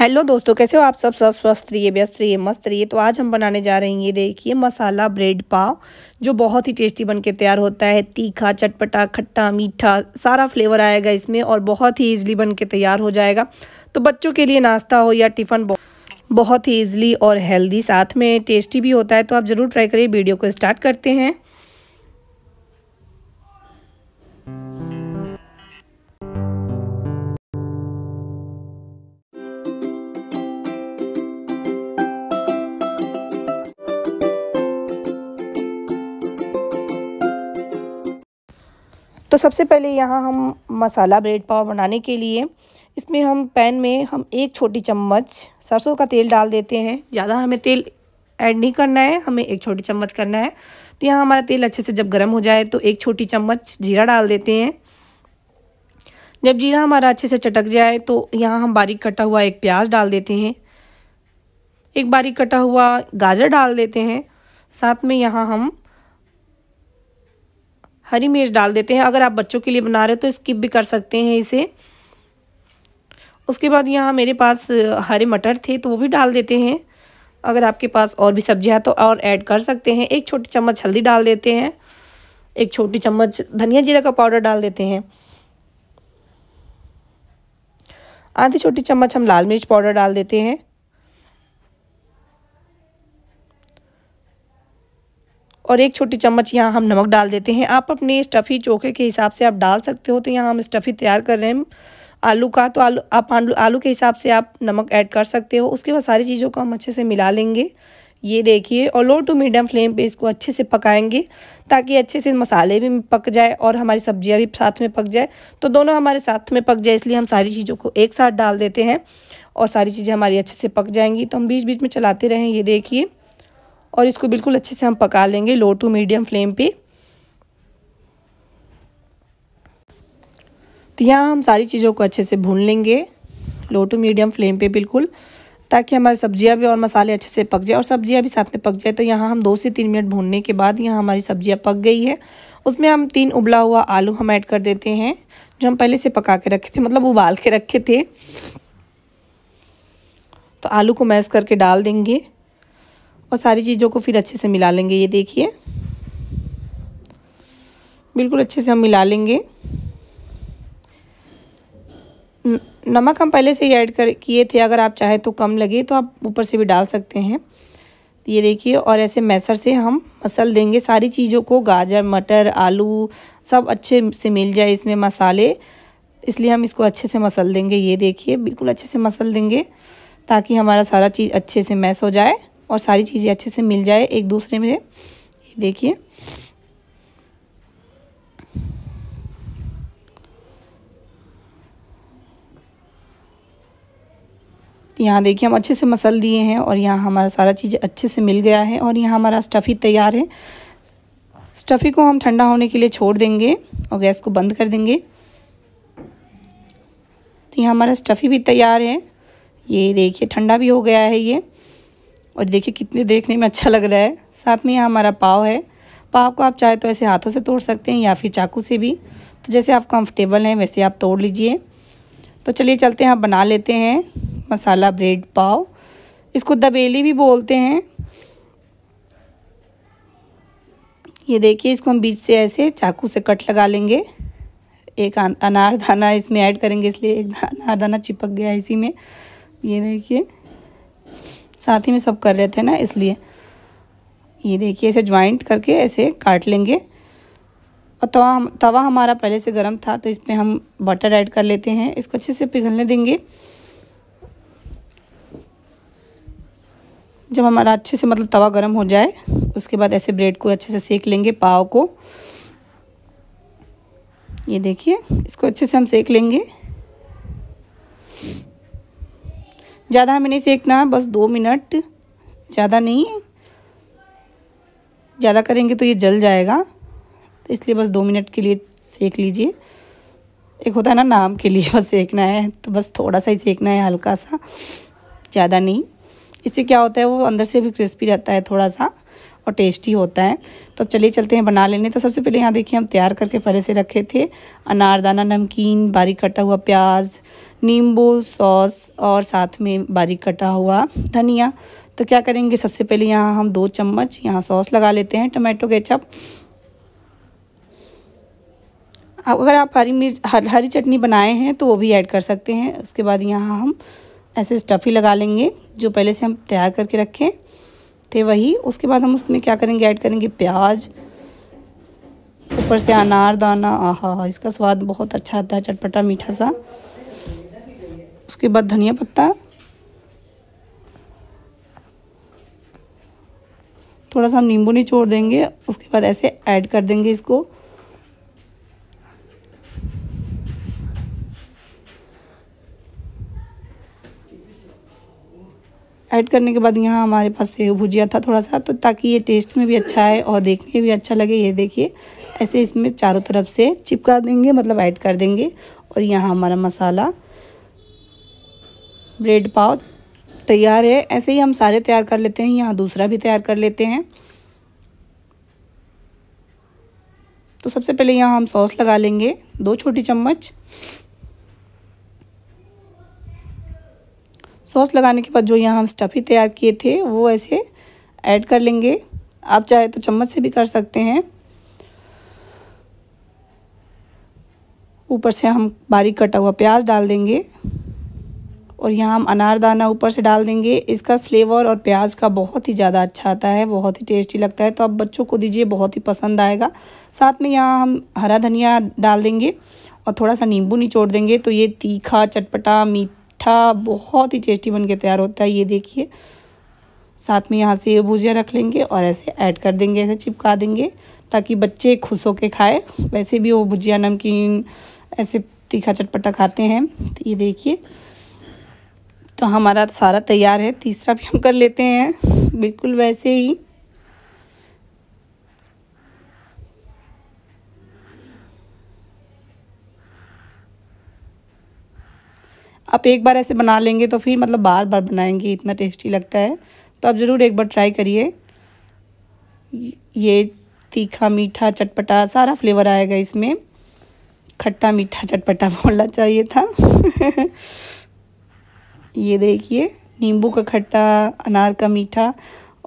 hello दोस्तों कैसे हो आप सब सब स्वस्थ रहिए व्यस्त रहिए मस्त रहिए तो आज हम बनाने जा रहे हैं ये देखिए मसाला ब्रेड पाव जो बहुत ही टेस्टी बन के तैयार होता है तीखा चटपटा खट्टा मीठा सारा फ्लेवर आएगा इसमें और बहुत ही ईजिली बन के तैयार हो जाएगा तो बच्चों के लिए नाश्ता हो या टिफ़न बहुत ही ईजिली और हेल्दी साथ में टेस्टी भी होता है तो आप ज़रूर ट्राई करिए वीडियो को स्टार्ट करते हैं तो सबसे पहले यहाँ हम मसाला ब्रेड पाव बनाने के लिए इसमें हम पैन में हम एक छोटी चम्मच सरसों का तेल डाल देते हैं ज़्यादा हमें तेल ऐड नहीं करना है हमें एक छोटी चम्मच करना है तो यहाँ हमारा तेल अच्छे से जब गर्म हो जाए तो एक छोटी चम्मच जीरा डाल देते हैं जब जीरा हमारा अच्छे से चटक जाए तो यहाँ हम बारीक कटा हुआ एक प्याज डाल देते हैं एक बारीक कटा हुआ गाजर डाल देते हैं साथ में यहाँ हम हरी मिर्च डाल देते हैं अगर आप बच्चों के लिए बना रहे हो तो स्किप भी कर सकते हैं इसे उसके बाद यहाँ मेरे पास हरे मटर थे तो वो भी डाल देते हैं अगर आपके पास और भी सब्जियाँ तो और ऐड कर सकते हैं एक छोटी चम्मच हल्दी डाल देते हैं एक छोटी चम्मच धनिया जीरा का पाउडर डाल देते हैं आधी छोटी चम्मच हम लाल मिर्च पाउडर डाल देते हैं और एक छोटी चम्मच यहाँ हम नमक डाल देते हैं आप अपने स्टफ़ी चोखे के हिसाब से आप डाल सकते हो तो यहाँ हम स्टफ़ी तैयार कर रहे हैं आलू का तो आलू आप आलू आलू के हिसाब से आप नमक ऐड कर सकते हो उसके बाद सारी चीज़ों को हम अच्छे से मिला लेंगे ये देखिए और लो टू मीडियम फ्लेम पे इसको अच्छे से पकाएंगे ताकि अच्छे से मसाले भी पक जाए और हमारी सब्जियां भी साथ में पक जाए तो दोनों हमारे साथ में पक जाए इसलिए हम सारी चीज़ों को एक साथ डाल देते हैं और सारी चीज़ें हमारी अच्छे से पक जाएंगी तो हम बीच बीच में चलाते रहें ये देखिए और इसको बिल्कुल अच्छे से हम पका लेंगे लो टू मीडियम फ्लेम पे तो यहाँ हम सारी चीज़ों को अच्छे से भून लेंगे लो टू मीडियम फ्लेम पे बिल्कुल ताकि हमारी सब्जियाँ भी और मसाले अच्छे से पक जाए और सब्जियाँ भी साथ में पक जाए तो यहाँ हम दो से तीन मिनट भूनने के बाद यहाँ हमारी सब्जियाँ पक गई है उसमें हम तीन उबला हुआ आलू हम ऐड कर देते हैं जो हम पहले से पका के रखे थे मतलब उबाल के रखे थे तो आलू को मैश करके डाल देंगे और सारी चीज़ों को फिर अच्छे से मिला लेंगे ये देखिए बिल्कुल अच्छे से हम मिला लेंगे नमक हम पहले से ही ऐड कर किए थे अगर आप चाहे तो कम लगे तो आप ऊपर से भी डाल सकते हैं ये देखिए और ऐसे मैसर से हम मसल देंगे सारी चीज़ों को गाजर मटर आलू सब अच्छे से मिल जाए इसमें मसाले इसलिए हम इसको अच्छे से मसल देंगे ये देखिए बिल्कुल अच्छे से मसल देंगे ताकि हमारा सारा चीज़ अच्छे से मैस हो जाए और सारी चीज़ें अच्छे से मिल जाए एक दूसरे में देखिए यहाँ देखिए हम अच्छे से मसल दिए हैं और यहाँ हमारा सारा चीज़ अच्छे से मिल गया है और यहाँ हमारा स्टफ़ी तैयार है स्टफ़ी को हम ठंडा होने के लिए छोड़ देंगे और गैस को बंद कर देंगे तो यहाँ हमारा स्टफ़ी भी तैयार है ये देखिए ठंडा भी हो गया है ये और देखिए कितने देखने में अच्छा लग रहा है साथ में यहाँ हमारा पाव है पाव को आप चाहे तो ऐसे हाथों से तोड़ सकते हैं या फिर चाकू से भी तो जैसे आप कंफर्टेबल हैं वैसे आप तोड़ लीजिए तो चलिए चलते हैं आप बना लेते हैं मसाला ब्रेड पाव इसको दबेली भी बोलते हैं ये देखिए इसको हम बीच से ऐसे चाकू से कट लगा लेंगे एक अनारदाना इसमें ऐड करेंगे इसलिए एक अनारदाना चिपक गया इसी में ये देखिए साथ ही में सब कर रहे थे ना इसलिए ये देखिए ऐसे ज्वाइंट करके ऐसे काट लेंगे और तवा हम तवा हमारा पहले से गर्म था तो इसमें हम बटर ऐड कर लेते हैं इसको अच्छे से पिघलने देंगे जब हमारा अच्छे से मतलब तवा गर्म हो जाए उसके बाद ऐसे ब्रेड को अच्छे से सेक लेंगे पाव को ये देखिए इसको अच्छे से हम सेक लेंगे ज़्यादा हमें नहीं सेकना बस दो मिनट ज़्यादा नहीं ज़्यादा करेंगे तो ये जल जाएगा इसलिए बस दो मिनट के लिए सेक लीजिए एक होता है ना नाम के लिए बस सेकना है तो बस थोड़ा सा ही सेकना है हल्का सा ज़्यादा नहीं इससे क्या होता है वो अंदर से भी क्रिस्पी रहता है थोड़ा सा और टेस्टी होता है तो अब चलिए चलते हैं बना लेने तो सबसे पहले यहाँ देखिए हम तैयार करके पहले से रखे थे अनारदाना नमकीन बारीक कटा हुआ प्याज नींबू सॉस और साथ में बारीक कटा हुआ धनिया तो क्या करेंगे सबसे पहले यहाँ हम दो चम्मच यहाँ सॉस लगा लेते हैं टमाटो केचप अगर आप हरी मिर्च हर, हरी चटनी बनाए हैं तो वो भी ऐड कर सकते हैं उसके बाद यहाँ हम ऐसे स्टफ़ी लगा लेंगे जो पहले से हम तैयार करके रखें थे वही उसके बाद हम उसमें क्या करेंगे ऐड करेंगे प्याज ऊपर से अनारदाना आहा इसका स्वाद बहुत अच्छा आता है चटपटा मीठा सा उसके बाद धनिया पत्ता थोड़ा सा हम नींबू निचोड़ देंगे उसके बाद ऐसे ऐड कर देंगे इसको ऐड करने के बाद यहाँ हमारे पास सेव भुजिया था थोड़ा सा तो ताकि ये टेस्ट में भी अच्छा है और देखने में भी अच्छा लगे ये देखिए ऐसे इसमें चारों तरफ से चिपका देंगे मतलब ऐड कर देंगे और यहाँ हमारा मसाला ब्रेड पाव तैयार है ऐसे ही हम सारे तैयार कर लेते हैं यहाँ दूसरा भी तैयार कर लेते हैं तो सबसे पहले यहाँ हम सॉस लगा लेंगे दो छोटी चम्मच सॉस लगाने के बाद जो यहाँ हम स्टफी तैयार किए थे वो ऐसे ऐड कर लेंगे आप चाहे तो चम्मच से भी कर सकते हैं ऊपर से हम बारीक कटा हुआ प्याज डाल देंगे और यहाँ हम अनारदाना ऊपर से डाल देंगे इसका फ्लेवर और प्याज का बहुत ही ज़्यादा अच्छा आता है बहुत ही टेस्टी लगता है तो आप बच्चों को दीजिए बहुत ही पसंद आएगा साथ में यहाँ हम हरा धनिया डाल देंगे और थोड़ा सा नींबू निचोड़ देंगे तो ये तीखा चटपटा मीठा बहुत ही टेस्टी बन के तैयार होता है ये देखिए साथ में यहाँ से भुजिया रख लेंगे और ऐसे ऐड कर देंगे ऐसे चिपका देंगे ताकि बच्चे खुश होके खाए वैसे भी वो भुजिया नमकीन ऐसे तीखा चटपटा खाते हैं तो ये देखिए तो हमारा सारा तैयार है तीसरा भी हम कर लेते हैं बिल्कुल वैसे ही आप एक बार ऐसे बना लेंगे तो फिर मतलब बार बार बनाएंगे इतना टेस्टी लगता है तो आप ज़रूर एक बार ट्राई करिए ये तीखा मीठा चटपटा सारा फ्लेवर आएगा इसमें खट्टा मीठा चटपटा बोलना चाहिए था ये देखिए नींबू का खट्टा अनार का मीठा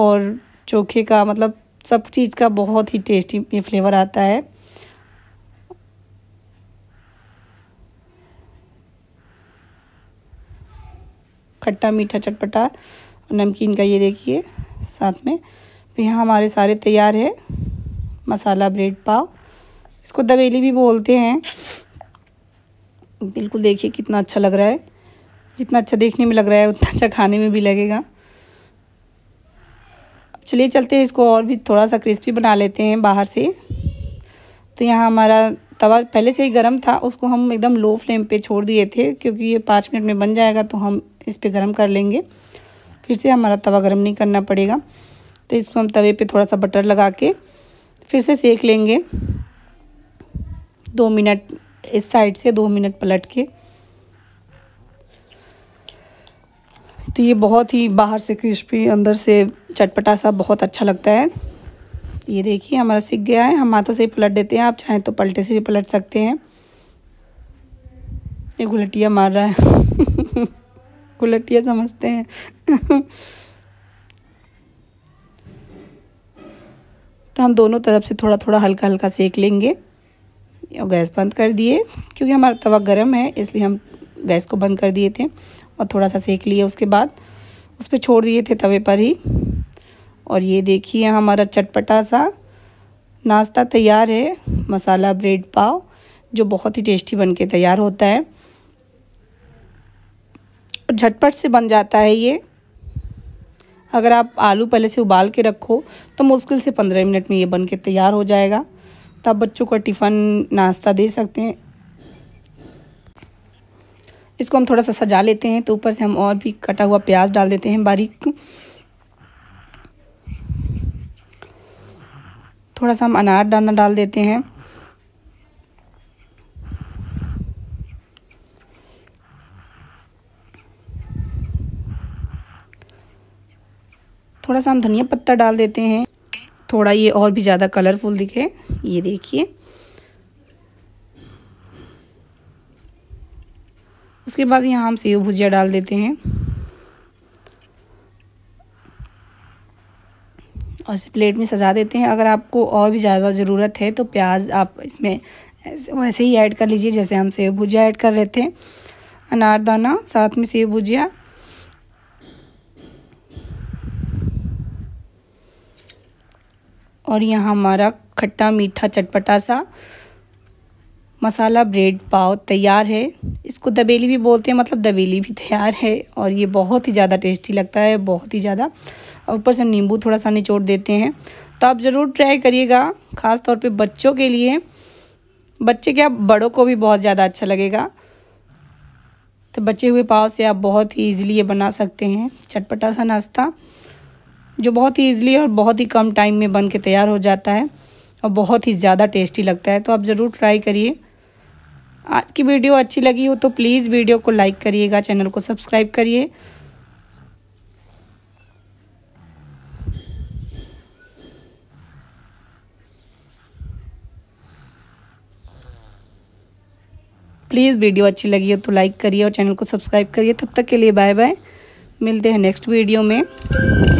और चोखे का मतलब सब चीज़ का बहुत ही टेस्टी ये फ्लेवर आता है खट्टा मीठा चटपटा नमकीन का ये देखिए साथ में तो यहाँ हमारे सारे तैयार है मसाला ब्रेड पाव इसको दबेली भी बोलते हैं बिल्कुल देखिए कितना अच्छा लग रहा है जितना अच्छा देखने में लग रहा है उतना अच्छा खाने में भी लगेगा चलिए चलते हैं इसको और भी थोड़ा सा क्रिस्पी बना लेते हैं बाहर से तो यहाँ हमारा तवा पहले से ही गर्म था उसको हम एकदम लो फ्लेम पे छोड़ दिए थे क्योंकि ये पाँच मिनट में बन जाएगा तो हम इस पर गर्म कर लेंगे फिर से हमारा तवा गर्म नहीं करना पड़ेगा तो इसको हम तवे पे थोड़ा सा बटर लगा के फिर से सेक लेंगे दो मिनट इस साइड से दो मिनट पलट के तो ये बहुत ही बाहर से क्रिस्पी अंदर से चटपटा सा बहुत अच्छा लगता है ये देखिए हमारा सीख गया है हम हाथों से ही पलट देते हैं आप चाहें तो पलटे से भी पलट सकते हैं ये गुलटिया मार रहा है गुलटिया समझते हैं तो हम दोनों तरफ से थोड़ा थोड़ा हल्का हल्का सेक लेंगे और गैस बंद कर दिए क्योंकि हमारा तवा गर्म है इसलिए हम गैस को बंद कर दिए थे और थोड़ा सा सेक लिया उसके बाद उस पर छोड़ दिए थे तवे पर ही और ये देखिए हमारा चटपटा सा नाश्ता तैयार है मसाला ब्रेड पाव जो बहुत ही टेस्टी बन के तैयार होता है झटपट से बन जाता है ये अगर आप आलू पहले से उबाल के रखो तो मुश्किल से पंद्रह मिनट में ये बन के तैयार हो जाएगा तब बच्चों का टिफ़न नाश्ता दे सकते हैं इसको हम थोड़ा सा सजा लेते हैं तो ऊपर से हम और भी कटा हुआ प्याज डाल देते हैं बारीक थोड़ा सा हम अनार दाना डाल देते हैं थोड़ा सा हम धनिया पत्ता डाल देते हैं थोड़ा ये और भी ज़्यादा कलरफुल दिखे ये देखिए उसके बाद यहाँ हम सेव भुजिया डाल देते हैं और इसे प्लेट में सजा देते हैं अगर आपको और भी ज़्यादा ज़रूरत है तो प्याज आप इसमें वैसे ही ऐड कर लीजिए जैसे हम सेव भुजिया ऐड कर रहे थे अनारदाना साथ में सेव भुजिया और यहाँ हमारा खट्टा मीठा चटपटा सा मसाला ब्रेड पाव तैयार है इसको दबेली भी बोलते हैं मतलब दबेली भी तैयार है और ये बहुत ही ज़्यादा टेस्टी लगता है बहुत ही ज़्यादा और ऊपर से नींबू थोड़ा सा निचोड़ देते हैं तो आप ज़रूर ट्राई करिएगा ख़ास तौर पे बच्चों के लिए बच्चे क्या बड़ों को भी बहुत ज़्यादा अच्छा लगेगा तो बचे हुए पाव से आप बहुत ही ईजिली ये बना सकते हैं चटपटा सा नाश्ता जो बहुत ही ईजिली और बहुत ही कम टाइम में बन के तैयार हो जाता है और बहुत ही ज़्यादा टेस्टी लगता है तो आप ज़रूर ट्राई करिए आज की वीडियो अच्छी लगी हो तो प्लीज़ वीडियो को लाइक करिएगा चैनल को सब्सक्राइब करिए प्लीज़ वीडियो अच्छी लगी हो तो लाइक करिए और चैनल को सब्सक्राइब करिए तब तक के लिए बाय बाय मिलते हैं नेक्स्ट वीडियो में